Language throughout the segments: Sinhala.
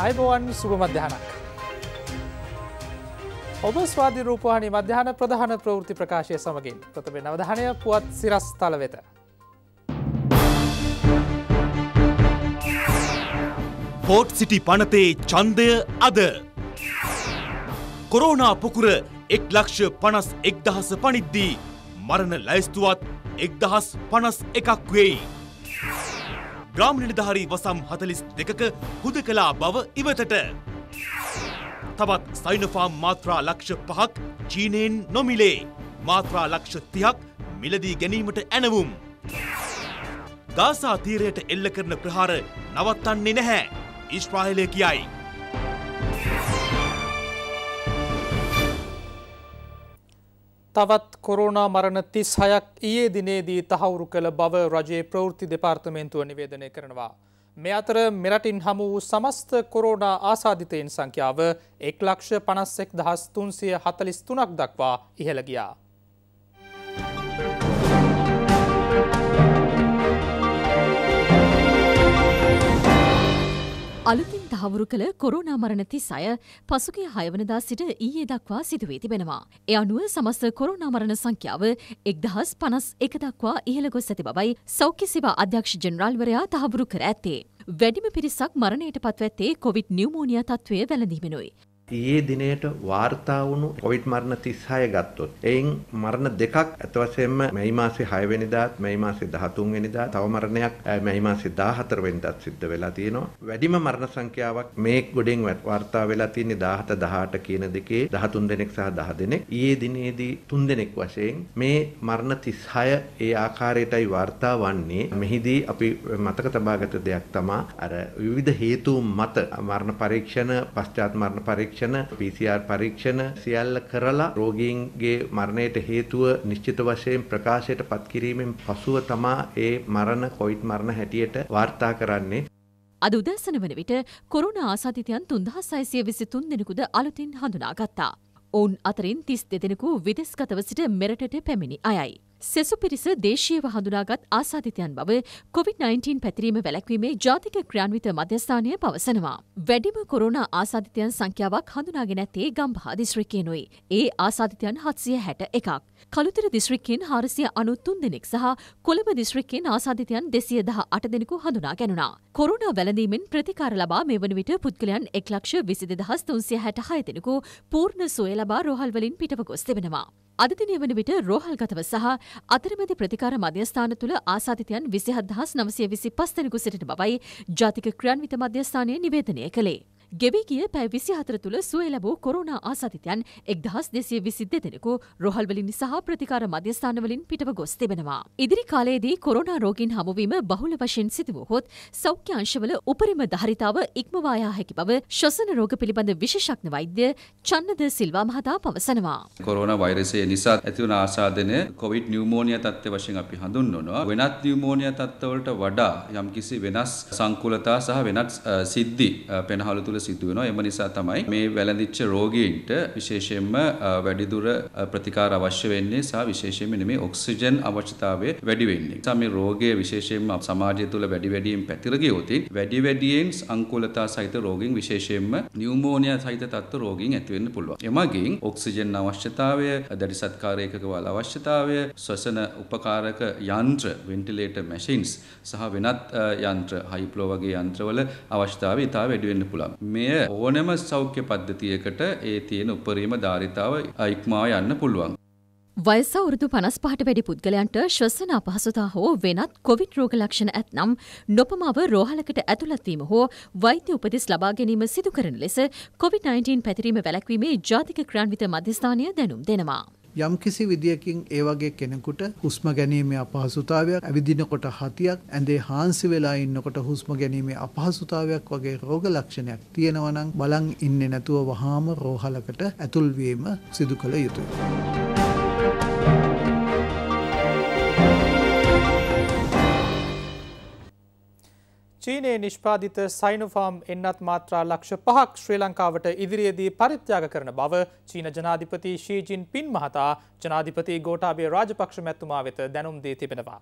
අයිබෝවන් සුභ මධ්‍යහනක්. ඔබ ස්වාධිරූපහනි මධ්‍යහන ප්‍රධාන ප්‍රවෘති ප්‍රකාශය සමගින් ප්‍රථම නවධානය පුවත් සිරස් තල වෙත. පෝට් සිටි පනතේ චන්දය අද. කොරෝනා පුකුර එක් ලක්ෂ පනස් එක්දහස පනිද්දී මරණ ලැයිස්තුවත් එක්දහස් පනස් එකක් වෙයි. ග්‍රාම නිලධාරී වසම් 42ක හුදකලා බව ඉවතට. තවත් සයිනොෆාම් මාත්‍රා ලක්ෂ පහක් චීනයෙන් නොමිලේ. මාත්‍රා ලක්ෂ 30ක් මිලදී ගැනීමට ඇනවුම්. ගාසා තීරයට එල්ල කරන ප්‍රහාර නවත්තන්නේ නැහැ. ඉස්රායිලය කියයි. තවත් කොරෝනා මරණ තිස් හයක් ඊයේ දිනේදී තහවුරු කළ බව රජයේ ප්‍රවෘත්ති දෙපාර්තමේන්තුව නිවේදනය කරනවා. මෙ අතර මෙරටින් හමු වූ සමස්ත කොරෝනා ආසාධිතයෙන් සංඛ්‍යාව එක් ලක්ෂ පනස්සෙක් දහස් තුන්සිය හතලිස් තුනක් දක්වා ඉහළගියා. අලුතින් තහවුරු කළ කොරුණා මරණ තිසය පසුගේ හයවනදා සිට ඊයේ දක්වා සිදුවේ තිබෙනවා. එ අනුව සමස්ත කොරුණා මරණ සංඛ්‍යාව එක්දහස් පනස් එක දක්වා ඉහළ ගොස් ඇති බවයි සෞඛ්‍ය සේවා අධ්‍යක්ෂ ජනරාල්වරයා තහවුරු කර ඇත්තේ. වැඩිම පිරිසක් මරණයට පත්වඇත්තේ කොවිඩ් නිියමෝනිය තත්ත්වය වැළඳීමෙනුයි. ඒ දිනයට වාර්තා වුණු කොවිඩ් මරණ 36 ගත්තොත් එයින් මරණ දෙකක් අත වශයෙන්ම මැයි මාසේ 6 වෙනිදාත් මැයි මාසේ 13 වෙනිදා තව මරණයක් මැයි මාසේ 14 වෙනිදාත් සිද්ධ වෙලා තියෙනවා වැඩිම මරණ සංඛ්‍යාවක් මේ ගොඩෙන් වාර්තා වෙලා තියෙන්නේ 17 18 කියන දෙකේ 13 දෙනෙක් සහ 10 දෙනෙක් ඊයේ දිනේදී 3 දෙනෙක් වශයෙන් මේ මරණ 36 ඒ ආකාරයටයි වාර්තා වන්නේ මෙහිදී අපි මතක තබාගත දෙයක් තමයි අර විවිධ හේතු මත මරණ පරීක්ෂණ පශ්චාත් මරණ පරීක්ෂණ පරීක්ෂණ PCR පරීක්ෂණ සියල්ල කරලා රෝගීන්ගේ මරණයට හේතුව නිශ්චිත වශයෙන් ප්‍රකාශයට පත් කිරීමෙන් පසුව තමා ඒ මරණ කොවිඩ් මරණ හැටියට වාර්තා කරන්නේ අද උදැසන වන විට කොරුණ ආසාධිතයන් තුන්දහ සයිසිය විසි තුන් දෙෙනෙකුද අලුතින් හඳුනාගත්තා. ඔවුන් අතරින් තිස් දෙදෙනෙකු විදෙස්ගතව සිට මෙරටට පැමිණි අයයි. සෙසු පිරිස දේශීයව හඳුනාගත් ආසාධිතයන් බව COVID-19 පැතිරීම වැළැක්වීමේ ජාතික ක්‍රියාන්විත මධ්‍යස්ථානය පවසනවා. වැඩිම කොරෝනා ආසාධිතයන් සංඛ්‍යාවක් හඳුනාගෙන ඇත්තේ ගම්භා දිස්ත්‍රික්කයනුයි. ඒ ආසාධිතයන් හත්සිය හැට එකක්. කළුතර දිස්ත්‍රික්කෙන් හාරසිය අනුත්තුන් දෙනෙක් සහ කොළඹ දිස්ත්‍රික්කෙන් ආසාධිතයන් දෙසිය දහ අට දෙනෙකු හඳුනා ගැනුණා. කොරුණා වැලඳීමෙන් ප්‍රතිකාර ලබා මේ වන විට පුද්ගලයන් එක් ලක්ෂ විසිදහස් තුන්සිය හැටහය දෙනෙකු පූර්ණ සුවය ලබා රෝහල්වලින් පිටව ගොස් තිබෙනවා. අද දිනේ වන විට රෝහල්ගතව සහ අතරමැදි ප්‍රතිකාර මධ්‍යස්ථාන තුළ ආසාධිතයන් 27925 දෙනෙකු සිටින බවයි ජාතික ක්‍රියාන්විත මධ්‍යස්ථානය නිවේදනය කළේ. ගෙවී ගිය පැය විසි හතර තුළ සුවය ලැබූ කොරුණා ආසාධිතයන් එක්දහස් දෙසිය විසි දෙදෙනෙකු රොහල්වලින් සහ ප්‍රතිකාර මධ්‍යස්ථානවලින් පිටව ගොස් තිබෙනවා. ඉදිරි කාලයේදී කොරුණා රෝගීන් හමුවීම බහුල වශයෙන් සිදුවූ හොත් සෞඛ්‍ය අංශවල උපරිම ධාරිතාව ඉක්මවායා හැකි බව ශ්වසන රෝග පිළිබඳ විශෂක්න වෛද්‍ය චන්නද සිල්වා මහතා පවසනවා. කොරෝන වෛරසය නිසා ඇතිවන ආසාධනය කොවිඩ් නිියමෝනිය තත්ත්ව වශයෙන් අපි හඳුන්වනවා. වෙනත් නිියමෝනිය තත්ත්වවලට වඩා යම්කිසි වෙනස් සංකුලතා සහ වෙනත් සිද්ධි පෙනහළු තුළ සිදු වෙනවා. එම නිසා තමයි මේ වැළඳිච්ච රෝගීන්ට විශේෂයෙන්ම වැඩිදුර ප්‍රතිකාර අවශ්‍ය වෙන්නේ සහ විශේෂයෙන්ම නෙමේ ඔක්සිජන් අවශ්‍යතාවය වැඩි වෙන්නේ. නිසා මේ රෝගය විශේෂයෙන්ම සමාජය තුළ වැඩි වැඩියෙන් පැතිර ගියොත් වැඩි වැඩියෙන් අංකුලතා සහිත රෝගීන් විශේෂයෙන්ම නියුමෝනියා සහිත තත්ත්ව රෝගීන් ඇති වෙන්න පුළුවන්. එමගින් ඔක්සිජන් අවශ්‍යතාවය, දැඩි සත්කාරයකක වල අවශ්‍යතාවය, ශ්වසන උපකාරක යන්ත්‍ර, වෙන්ටිලේටර් මැෂින්ස් සහ වෙනත් යන්ත්‍ර, හයිප්ලෝ වගේ යන්ත්‍රවල අවශ්‍යතාවය ඉතා වැඩි වෙන්න පුළුවන්. මෙය ඕනෑම සෞඛ්‍ය පද්ධතියකට ඒ තියෙන උපරිම ධාරිතාව ඉක්මවා යන්න පුළුවන්. වයසවුරුදු පනස් පහට වැඩි පුද්ගලයන්ට ශ්වසන අපහසුතා හෝ වෙනත් කොවිඩ් රෝග ලක්ෂණ ඇත්නම් නොපමාව රෝහලකට ඇතුළත්වීම හෝ වෛද්‍ය උපදෙස් ලබා ගැනීම සිදු කරන ලෙස කොවිD-19 පැතිරීම වැළැක්වීමේ ජාතික ක්‍රාන්විත මධ්‍යස්ථානය දැනුම් දෙනවා. යම්කිසි විදියකින් ඒ වගේ කෙනෙකුට හුස්ම ගැනීමේ අපහසුතාවයක් ඇවිදිනකොට හතියක් ඇඳේ හාන්සි වෙලා ඉන්නකොට හුස්ම ගැනීමේ අපහසුතාවයක් වගේ රෝග ලක්ෂණයක් තියෙනවා නම් බලන් ඉන්නේ නැතුව වහාම රෝහලකට ඇතුල් වීම සිදු කළ යුතුයි. චීනයේ නිෂ්පාදිත සයිනොෆාම් එන්නත් මාත්‍රා ලක්ෂ පහක් ශ්‍රී ලංකාවට ඉදිරියේදී පරිත්‍යාග කරන බව චීන ජනාධිපති ශීජින් පින් මහතා ජනාධිපති ගෝටාබේ රාජපක්ෂ මැතුමා වෙත දැනුම් දී තිබෙනවා.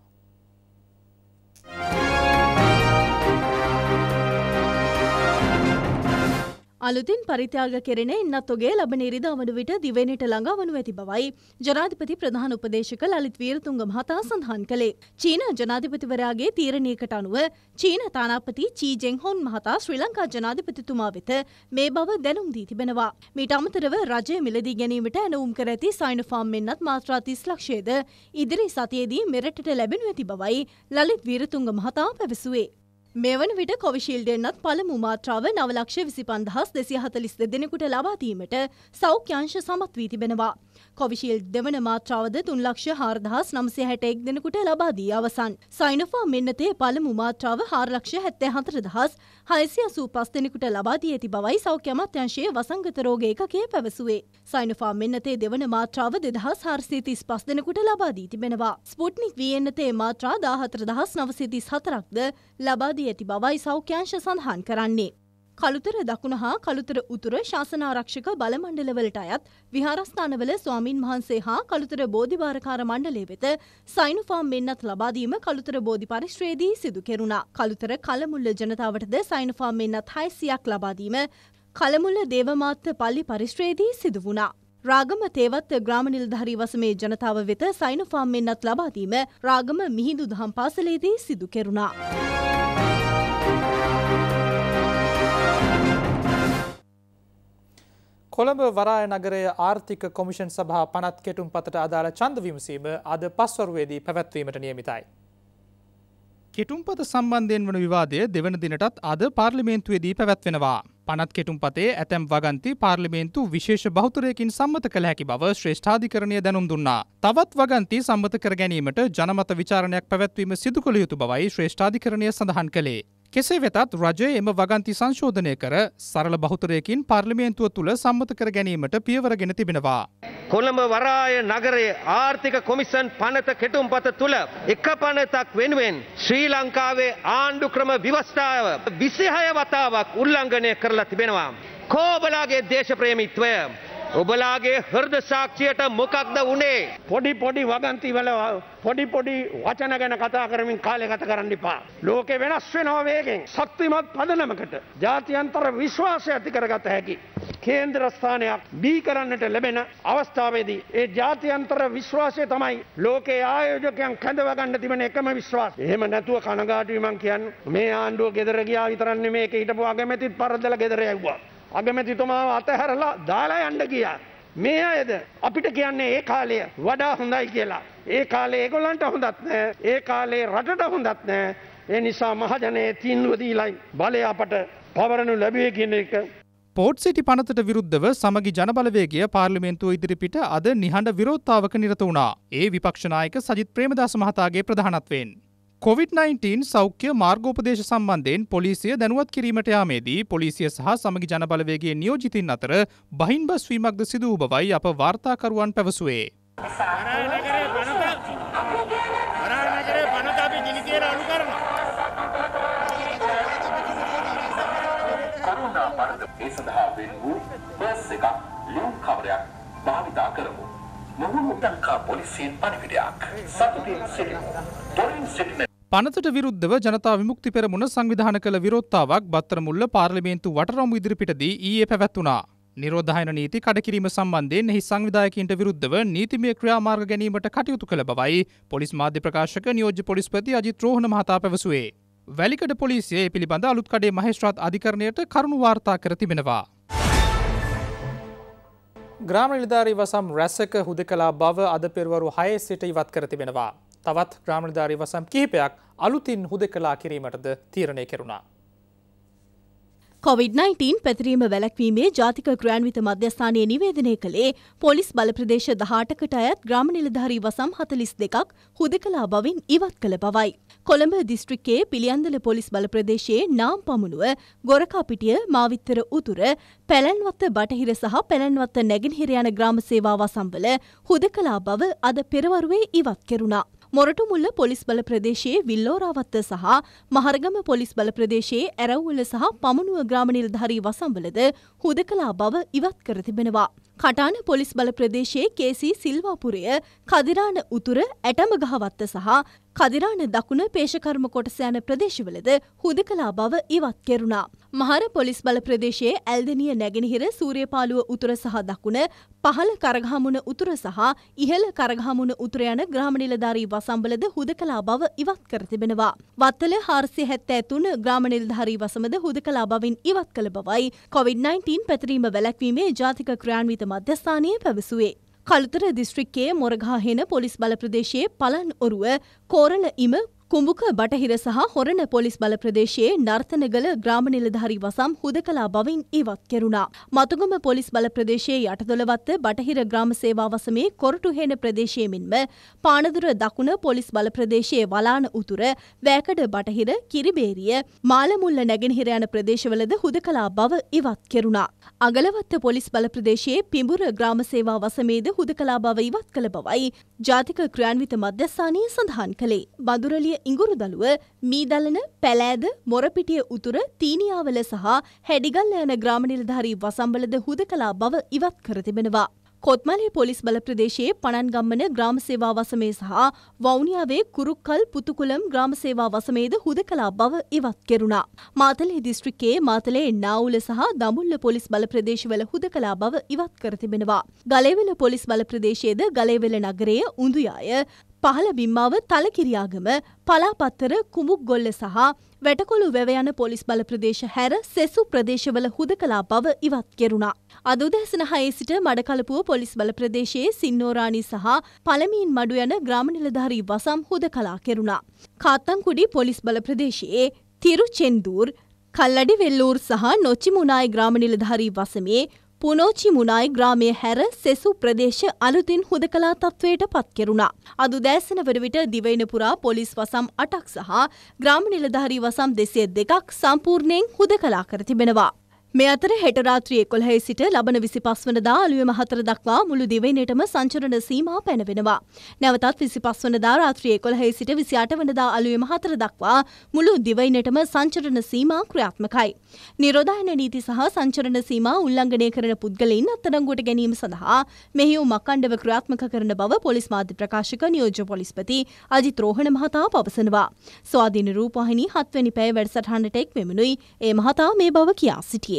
අලුතින් පරිත්‍යාග කෙරෙන එන්නත්තුගේ ලබන ඉරිදා වන විට දිවෙනට ළඟා වනු ඇති බවයි ජනාධිපති ප්‍රධාන උපදේශක ලලිත් වීරතුංග මහතා සඳහන් කළේ. චීන ජනාධිපතිවරයාගේ තීරණයකට අනුව චීන තානාපති චී ජෙංහොන් මහතා ශ්‍රී ලංකා ජනාධිපතිතුමා වෙත මේ බව දැනුම් දී තිබෙනවා. මීට අමතරව රජය මිලදී ගැනීමට ඇනවුම් කර ඇති සයින ෆාම් මෙන්නත් මාත්‍රා තිස් ලක්ෂයද ඉදිරි සතියේදී මෙරටට ලැබෙනු ඇති බවයි ලලිත් වීරතුංග මහතා පැවසුවේ. මෙවන විට කොවිශීල් දෙන්නත් පළමු මාත්‍රාව නවලක්ෂ විසි පන්දහස් දෙසි හතලිස් දෙනෙකුට ලබාදීමට සෞඛ්‍යංශ සමත් වී තිබෙනවා. කොවිශීල් දෙවන මාත්‍රාවද තුන්ලක්ෂ හාර්දහස් නම්සේ හැට එක් දෙනෙකුට ලබාදී අවසන්. සයිනෆා මෙන්නතේ පළමු මාත්‍රාව හාරලක්ෂ හැත්තේ හතරදහස් හයසිය සූ පස් දෙනෙකුට ලබාදී ඇති බවයි සෞඛ්‍යමත්‍යංශයේ වසංගත රෝග එකකේ පැවසුවේ. සයිනෆා මෙන්නතේ දෙවන මාත්‍රාව දෙදහස් හාරසිතිස් පස් දෙනෙකුට ලබාදී තිබෙනවා. ස්පුට්නික් වී එන්නතේ මාත්‍රා දාහතරදහස් නවසිතිස් හතරක්ද ලබාදී දී ඇති බවයි සෞඛ්‍යංශ සඳහන් කරන්නේ. කළුතර දකුණ හා කළුතර උතුර ශාසනාරක්ෂක බලමණ්ඩලවලට අයත් විහාරස්ථානවල ස්වාමින් වහන්සේ හා කළුතර බෝධිවාරකාර මණ්ඩලේ වෙත සයිනුෆාම් මෙන්නත් ලබාදීම කළුතර බෝධි පරිශ්‍රයේදී සිදු කෙරුණා. කළුතර කලමුල්ල ජනතාවටද සයිනුෆාම් මෙන්නත් හයිසියක් ලබාදීම කළමුල්ල දේවමාත්‍ය පල්ලි පරිශ්‍රයේදී සිදු වුණා. රාගම තේවත් ග්‍රාමනිල් ධරී වසමේ ජනතාව වෙත සයිනුෆාම් මෙන්නත් ලබාදීම රාගම මිහිදු දහම් පාසලේදී සිදු කෙරුණා. කොළඹ වරාය නගරය ආර්ථික කොමිෂන් සභහා පනත් කෙටුම් පතට අදාළ චන්ද විමසීම අද පස්වරුවේදී පැවැත්වීමට නියමිතයි. කෙටුම්පත සම්බන්ධයෙන් වන විවාදය දෙවන දිනටත් අද පාර්ලිමේන්තුවේදී පැවැත්වෙනවා. පනත් කෙටුම් පතේ ඇතැම් වගන්ති පාර්ලිමේන්තු විශේෂ බෞතරයකින් සම්මත කළ හැකි බව ශ්‍රේෂ්ඨාධිකරණය දැනුම් දුන්නා. තවත් වගන්ති සම්මත කර ගැනීමට ජනමත විචාරණයක් පැවැත්වීම සිදු කළ යුතු බවයි ශ්‍රේෂ්ඨාධිකරණය සඳහන් කළේ. කෙසේ වෙතත් රජය එම වගන්ති සංශෝධනය කර සරල බහුතරයකින් පාර්ලිමේන්තුව තුළ සම්මත කර ගැනීමට පියවරගෙන තිබෙනවා. කොළඹ වරාය නගරයේ ආර්ථික කොමිසන් පනත කෙටුම්පත තුළ එක පනතක් වෙනුවෙන් ශ්‍රී ලංකාවේ ආණ්ඩු ක්‍රම විවස්ථාව විසිහය වතාවක් උල්ලංඝනය කරලා තිබෙනවා. කෝබලාගේ දේශප්‍රේමිත්වය ඔබලාගේ හෘද සාක්ෂියට මොකක්ද වුණේ පොඩි පොඩි වගන්ති වල පොඩි පොඩි වචන ගැන කතා කරමින් කාලය ගත කරන්න එපා ලෝකෙ වෙනස් වෙනවා වේගෙන් ශක්තිමත් පදනමකට ජාත්‍යන්තර විශ්වාසය ඇති කරගත හැකි කේන්ද්‍ර ස්ථානයක් බී කරන්නට ලැබෙන අවස්ථාවේදී ඒ ජාත්‍යන්තර විශ්වාසය තමයි ලෝකේ ආයෝජකයන් කැඳව ගන්න තිබෙන එකම විශ්වාසය. එහෙම නැතුව කනගාටුයි මං කියන්නේ මේ ආණ්ඩුව ගෙදර ගියා විතරක් නෙමෙයි ඒක හිටපු අගමැතිත් පරදලා ගෙදර යවුවා. අගමැතිතුමාව අතහැරලා දාලා යන්න ගියා. මේ අයද අපිට කියන්නේ ඒ කාලය වඩා හොඳයි කියලා. ඒ කාලේ ඒගොල්ලන්ට හොඳත් නෑ. ඒ කාලේ රටට හොඳත් නෑ. ඒ නිසා මහජනයේ තීන්දුව දීලයි බලය අපට පවරනු ලැබුවේ කියන එක. පෝට් සිටි පනතට විරුද්ධව සමගි ජනබලවේගේ පාර්ලිමේන්තුව ඉදිරිපිට අද නිහඬ විරෝත්තාවක නිරත වුණා. ඒ විපක්ෂනායක සජිත් ප්‍රේමදාස මහතාගේ ප්‍රධානත්වයෙන්. කොවිD-19 සෞඛ්‍ය මාර්ගෝපදේශ සම්බන්ධයෙන් පොලිසිය දැනුවත් කිරීමට යාමේදී පොලිසිය සහ සමගි ජනබලවේගේ නියෝජිතින් අතර බහින්බස් වීමක්ද සිදු වූ බවයි අප වාර්තාකරුවන් පැවසුවේ. ඒ සඳහා වෙන් වූ බස් එකක් ලියුම් කවරයක් භාවිතා කරමු. මුහුණු දක්කා පොලිසියෙන් පණිවිඩයක් සතුටින් සිටිමු. දොරින් සිටින පනතට විරුද්ධව ජනතා විමුක්ති පෙරමුණ සංවිධාන කළ විරෝත්තාවක් බත්තරමුල්ල පාර්ලිමේන්තු වටරොම් ඉදිරිපිටදී ඊයේ පැවැත්වුණා. නිරෝධායන නීති කඩකිරීම සම්බන්ධයෙන් එහි සංවිධායකින්ට විරුද්ධව නීතිමය ක්‍රියාමාර්ග ගැනීමට කටයුතු කළ බවයි පොලිස් මාධ්‍ය ප්‍රකාශක නියෝජ්‍ය පොලිස්පති අජිත් රෝහණ මහතා පැවසුවේ. වැලිකඩ පොලිසිය පිළිබඳ අලුත්කඩේ මහේෂ්ත්‍රාත් අධිකරණයට කරුණු වාර්තා කර තිබෙනවා. ග්‍රාම නිලධාරී වසම් රැසක හුදකලා බව අද පෙරවරු හයේ සිට ඉවත් කර තිබෙනවා. තවත් ග්‍රාමණධාරී වසම් කිහිපයක් අලුතින් හුද කලා කිරීමටද තීරණය කෙරුණා. COොVID-19 පැතිරීම වැලැක්වීමේ ජාතික ග්‍රෑන්විත මධ්‍යස්ථානය නිවේදනය කළේ පොලිස් බලප්‍රදේශ දහටකට අයත් ග්‍රාම නිලධාරී වසම් හතලිස් දෙකක් හුද කලා බවින් ඉවත් කළ බවයි. කොළඹ දිස්ත්‍රික්කේ පිළියන්දල පොලිස් බලප්‍රදේශයේ නාම් පමුණුව ගොරකාපිටිය මාවිත්තර උතුර පැලැන්වත්ත බටහිර සහ පැළැන්වත්ත නැගෙනහිර යන ග්‍රාම සේවා වසම්වල හුද කලා බව අද පෙරවරුවේ ඉවත් කෙරුණා. මොරටුමුල්ල පොලිස් බල ප්‍රදේශයේ විල්ලෝරාවත්ත සහ මහරගම පොලිස් බල ප්‍රදේශයේ ඇරව්වල සහ පමණුව ග්‍රාම නිලධාරී වසම්වලද හුදකලා බව ඉවත් කර තිබෙනවා. කටාන පොලිස් බල ප්‍රදේශයේ කේසී සිල්වාපුරය කදිරාන උතුර ඇටමගහවත්ත සහ කදිරාන දකුණ පේෂකර්ම කොටස යන ප්‍රදේශවලද හුදකලා බව ඉවත් කෙරුණා. මහර පොලිස් බල ප්‍රදේශයේ ඇල්දනිය නැගෙනහිර සූර්යපාලුව උතුර සහ දකුණ පහළ කරගහමුණ උතුර සහ ඉහළ කරගහමුණ උතුර යන ග්‍රාම නිලධාරී වසම්බලද හුදකලා බව ඉවත් කර තිබෙනවා. වත්තල හාරසිය හැත්තෑ තුන ග්‍රාම නිලධාරී වසමද හුදකලා බවින් ඉවත් කළ බවයි කොවිD-19 පැතිරීම වැලැක්වීමේ ජාතික ක්‍රියාන්විත මධ්‍යස්ථානය පැවසුවේ. කළුතර දිස්ත්‍රික්කයේ මොරගාහෙන පොලිස් බල ප්‍රදේශයේ පලන් ඔරුව කෝරළ ඉම කුඹුක බටහිර සහ හොරණ පොලිස් බල ප්‍රදේශයේ නර්තනගල ග්‍රාම නිලධාරි වසම් හුදකලා බවින් ඒවත් කෙරුණා. මතුගම පොලිස් බල ප්‍රදේශයේ යටදොළවත්ත බටහිර ග්‍රාම සේවා වසමේ කොරටුහේන ප්‍රදේශයේ මෙන්ම පානදුර දකුණ පොලිස් බල ප්‍රදේශයේ වලාන උතුර වැෑකඩ බටහිර කිරිබේරිය මාලමුල්ල නැගෙනහිර යන ප්‍රදේශවලද හුදකලා බව ඉවත් කෙරුණා. අගලවත්ත පොලිස් බල ප්‍රදේශයේ පිඹුර ග්‍රාම සේවා වසමේද හුදකලා බව ඉවත් කළ බවයි ජාතික ක්‍රියාන්විත මධ්‍යස්ථානය සඳහන් කළේ. බදුරලිය ඉඟුරුදළුව මීදලන පැලෑද මොරපිටිය උතුර තීනියාවල සහ හැඩිගල්ල යන ග්‍රාම නිලධාරී වසම්බලද හුදකලා බව ඉවත් කර තිබෙනවා. කොත්මලේ පොලිස් බල ප්‍රදේශයේ පණන්ගම්මන ග්‍රාම සේවා වසමේ සහ වවුනියාවේ කුරුක්කල් පුතුකුලම් ග්‍රාම සේවා වසමේද හුදකලා බව ඉවත් කෙරුණා. මාතලේ දිස්ත්‍රික්කයේ මාතලේ නාවුල සහ දමුල්ල පොලිස් බල ප්‍රදේශවල හුදකලා බව ඉවත් කර තිබෙනවා. ගලේවල පොලිස් බල ප්‍රදේශයේද ගලේවල නගරයේ උඳුයාය පහළබිම්මාව තලකිරියාගම පලාපත්තර කුමුක් ගොල්ල සහ වැටකොළු වැව යන පොලිස් බල ප්‍රදේශ හැර සෙසු ප්‍රදේශවල හුදකලා බව ඉවත් කෙරුණා. අද උදැසන හයේ සිට මඩකලපුව පොලිස් බල ප්‍රදේශයේ සින්නෝරාණි සහ පළමීන් මඩු යන ග්‍රාම නිලධාරී වසම් හුදකලා කෙරුණා. කාත්තංකුඩි පොලිස් බල ප්‍රදේශයේ තිරුචෙන්දූර් කල්ලඩි වෙල්ලූර් සහ නොච්චිමුණායි ග්‍රාම නිලධාරී වසමේ පුනෝචි මුණයි ග්‍රාමය හැර සෙසු ප්‍රදේශ අලුතින් හුදකලා තත්ත්වයට පත්කෙරුණා. අදු දෑසන වන විට දිවයින පුරා පොලිස් වසම් අටක් සහ ග්‍රාම නිලධාරී වසම් දෙසය දෙකක් සම්පූර්ණයෙන් හුදකලා කර තිබෙනවා. මේ අතර හෙට රාත්‍රී 11 සිට ලබන 25 වනදා අලුයම 4 දක්වා මුළු දිවයිනේටම සංචරණ සීමා පැනවෙනවා. නැවතත් 25 වනදා රාත්‍රී 11 සිට 28 වනදා අලුයම 4 දක්වා මුළු දිවයිනේටම සංචරණ සීමා ක්‍රියාත්මකයි. නිරෝධායන නීති සහ සංචරණ සීමා උල්ලංඝනය කරන පුද්ගලයින් අත්අඩංගුවට ගැනීම සඳහා මෙහෙයුම් අඛණ්ඩව ක්‍රියාත්මක කරන බව පොලිස් මාධ්‍ය ප්‍රකාශක නියෝජ්‍ය පොලිස්පති අජිත් රෝහණ මහතා පවසනවා. ස්වාධීන රූපවාහිනී 7 වෙනි පැය වැඩසටහනට එක් වෙමිනුයි ඒ මහතා මේ බව කියා සිටියේ.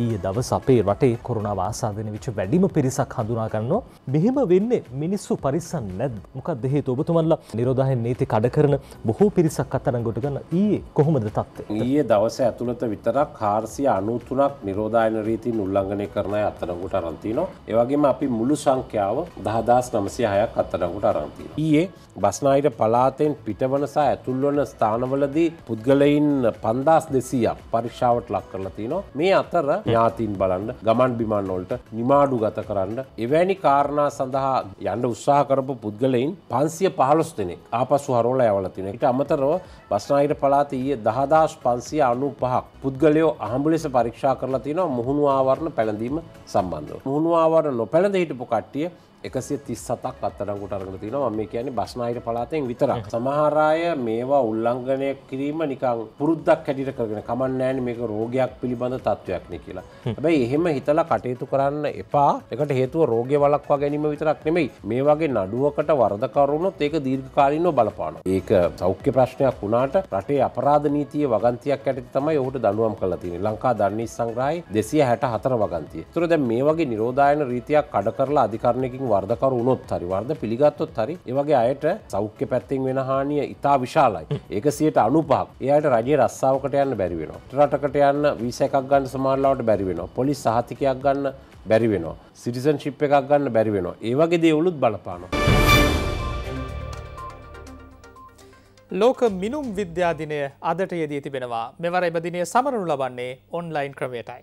ඊය දවස් අපේ රටේ කොරුණා වාසාධන විච වැඩිම පිරිසක් හඳුනාගන්නවා. මෙහෙම වෙන්නේ මිනිස්සු පරිස්සන් නැද මොකක් දෙහේ ඔබතුමල්ල නිරෝධහය නීති කඩ කරන බොහෝ පිරිසක් අත්තරගොට ගන්න ඒ කොහොමද තත්වේ. ඒ දවස ඇතුළත විතරක් කාර්සිය අනුතුනක් නිරෝධායන රීතින් උල්ලංඝනය කරන අත්තනකුට අරන්තිනවා. ඒවගේම අපි මුළු සංඛ්‍යාව දහදස් නමසය හයක් අත්තනකුට අරන්තිය. ඊයේ බස්නාහිට පලාතෙන් පිටවනසා ඇතුල්වන ස්ථානවලදී පුද්ගලයින් පන්දස් දෙසීයක් පරික්ෂාවට ලක් කරලතිනවා. මේ අතර ඥාතින් බලන්න ගමන් බිමන්වොල්ට නිමාඩු ගත කරන්න එවැනි කාරණා සඳහා යන්න උත්සාහ කරපු පුද්ගලයින් පන්සිය පහලොස් දෙනෙක් ආපසු හරෝල ඇවලතින එක අමතරව බස්නාහිට පලාත ඊයේ දහදාස් පන්සිය අනු පහක් පුද්ගලයෝ අහඹුලෙස පරීක්ෂා කරලා තියෙනවා මුහුණු ආවරණ පැළඳීම සම්බන්ධව. මුහුණු ආවරණ නොපැළඳ හිටපු කට්ටිය එකසිය තිස්සතක් අත්තරංගුට අරගල තිනවා මේ කියන්නේ බස්නාහිර පලාතෙන් විතරක් සමහරාය මේවා උල්ලංඝනය කිරීම නිකං පුරුද්දක් හැටියට කරගෙන කමන්නෑන මේක රෝගයක් පිළිබඳ තත්ත්වයක්න කියලා හැබැයි එහෙම හිතලා කටයුතු කරන්න එපා එකට හේතුව රෝගය වලක්වා ගැනීම විතරක් නෙමෙයි මේ වගේ නඩුවකට වරදකරුණොත් ඒක දීර්ඝකාලීනව බලපාන ඒක සෞඛ්‍ය ප්‍රශ්නයක් වුණාට රටේ අපරාධ නීතිය වගන්තියක් ඇයට තමයි ඔහුට දඩුවම් කලා තින ලංකා දන්නේ සංග්‍රහයි දෙසිය හැට හතර වගන්තිය තුර දැ මේ වගේ නිරෝධායන රීතියක් කඩ කරලා අධිකරණයකින් වර්ධකරු වුණොත් හරි වර්ධ පිළිගත්තොත් හරි ඒවගේ අයට සෞඛ්‍ය පැත්තිෙන් වෙන හානිය ඉතා විශාලයි ඒකසියට අනුපහක් එයට රජේ රස්සාාවකට යන්න බැරිවෙන රටකට යන්න විසකක් ගන්න සමාල්ලාවට බැරිවෙන පොලිස් සහතිකයක් ගන්න බැරිවෙනවා සිටිසන් ශිප් එකක් ගන්න බැරිවෙනවා ඒවගේ දේවලුත් බලපානවා. ලෝක මිනුම් විද්‍යාදිනය අදට යෙදී තිබෙනවා මෙවර එබදිනය සමරනු ලබන්නේ ඔන්ලයින් ක්‍රමයටයි.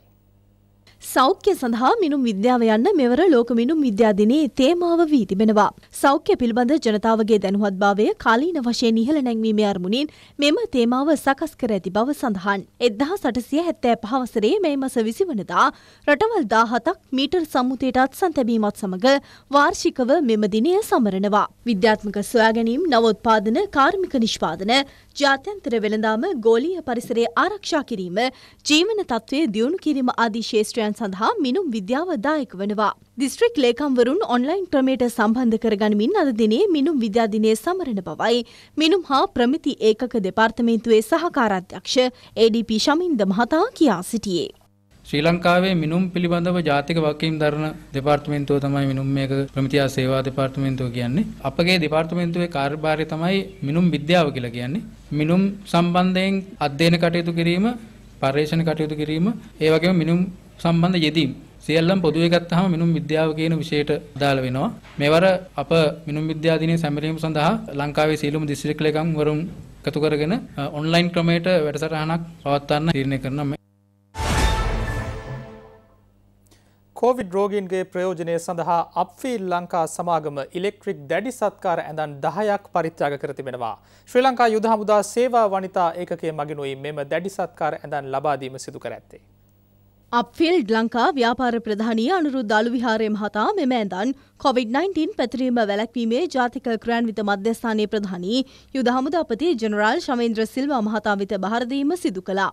සෞඛ්‍ය සඳහා මිනුම් විද්‍යාව යන්න මෙවර ලෝක මිනුම් විද්‍යාදිනයේ තේමාව වී තිබෙනවා. සෞඛ්‍ය පිළිබඳ ජනතාවගේ දැනුවත්භාවය කාලීන වශයෙන් ඉහළ නැංවීම අරමුණින් මෙම තේමාව සකස් කර ඇති බව සඳහන්. එදදා සටසිය හැත්තෑ පහවසරේ මේ මස විසිවනදා රටවල් දාහතක් මීටර් සම්මුතයටත් සන්තැබීමත් සමඟ වාර්ෂිකව මෙම දිනය සමරනවා. විද්‍යාත්මක සොයාගැනීම් නවොත්පාදන කාර්මික නිෂ්පාදන ජාත්‍යන්තර වෙළඳාම ගෝලීය පරිසරේ ආරක්ෂා කිරීම ජීවන තත්ත්වය දියුණු කිරීම ආදී ශේෂත්‍රයන් විෂයන් සඳහා මිනුම් විද්‍යාව දායක වනවා. දිස්ත්‍රික් ලේකම්වරුන් ඔන්ලයින් ක්‍රමයට සම්බන්ධ කරගනිමින් අද දිනේ මිනුම් විද්‍යා දිනය සමරන බවයි මිනුම් හා ප්‍රමිති ඒකක දෙපාර්තමේන්තුවේ සහකාරාධ්‍යක්ෂ ADP ශමින්ද මහතා කියා සිටියේ. ශ්‍රී ලංකාවේ මිනුම් පිළිබඳව ජාතික වගකීම් දරන දෙපාර්තමේන්තුව තමයි මිනුම් මේක ප්‍රමිතියා සේවා දෙපාර්තමේන්තුව කියන්නේ. අපගේ දෙපාර්තමේන්තුවේ කාර්යභාරය තමයි මිනුම් විද්‍යාව කියලා කියන්නේ. මිනුම් සම්බන්ධයෙන් අධ්‍යයන කටයුතු කිරීම, පර්යේෂණ කටයුතු කිරීම, ඒ වගේම මිනුම් සම්බන්ධ යෙදීම් සියල්ලම පොදුවේ ගත්තාම මිනුම් විද්‍යාව කියන විෂයට අදාළ වෙනවා. මෙවර අප මිනුම් විද්‍යා දිනයේ සැමරීම සඳහා ලංකාවේ සියලුම දිස්ත්‍රික් ලේකම් වරුන් එකතු කරගෙන ඔන්ලයින් ක්‍රමයට වැඩසටහනක් පවත්වන්න තීරණය කරනවා. කොවිඩ් රෝගීන්ගේ ප්‍රයෝජනය සඳහා අප්ෆීල් ලංකා සමාගම ඉලෙක්ට්‍රික් දැඩි සත්කාර ඇඳන් දහයක් පරිත්‍යාග කර තිබෙනවා. ශ්‍රී ලංකා යුද හමුදා සේවා වනිතා ඒකකයේ මගිනුයි මෙම දැඩි සත්කාර ඇඳන් ලබාදීම සිදු කර ඇත්තේ. අප්ෆිල්ඩ් ලංකා ව්‍යාපාර ප්‍රධානී අනුරුද් අලුවිහාරය මහතා මෙම ඇඳන් කොවිD-19 පැතිරීම වැළැක්වීමේ ජාතික ක්‍රෑන්විත මධ්‍යස්ථානයේ ප්‍රධානී යුද හමුදාපති ජෙනරාල් ශමේන්ද්‍ර සිල්වා මහතා වෙත බහරදීම සිදු කළා.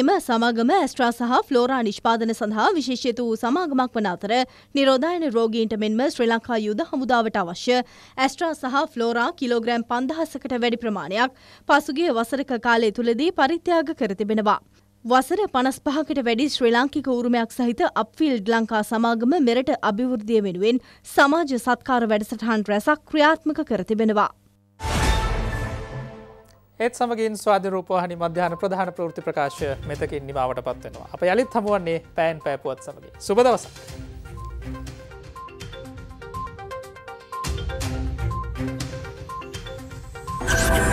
එම සමාගම ඇස්ට්‍රා සහ ෆ්ලෝරා නිෂ්පාදන සඳහා විශේෂිත වූ සමාගමක් වන අතර නිරෝධායන රෝගීන්ට මෙන්ම ශ්‍රී ලංකා යුද හමුදාවට අවශ්‍ය ඇස්ට්‍රා සහ ෆ්ලෝරා කිලෝග්‍රෑම් 5000කට වැඩි ප්‍රමාණයක් පසුගිය වසරක කාලය තුලදී පරිත්‍යාග කර තිබෙනවා. වසර පනස්පහකට වැඩි ශ්‍රී ලාංකික උරුමයක් සහිත අප්ෆිල්ඩ් ලංකා සමාගම මෙරට අභිවෘද්ධිය වෙනුවෙන් සමාජ සත්කාර වැඩසටහන් රැසක් ක්‍රියාත්මක කර තිබෙනවා. ඒත් සමගින් ස්වාධරූපහනි මධ්‍යාන ප්‍රධාන ප්‍රෘති ප්‍රකාශය මෙතකින් නිමාවට පත්වෙනවා. අප යළිත් හමුවන්නේ පෑන් පෑපුවත් සමගින්. සුබදවසක්. Thank you.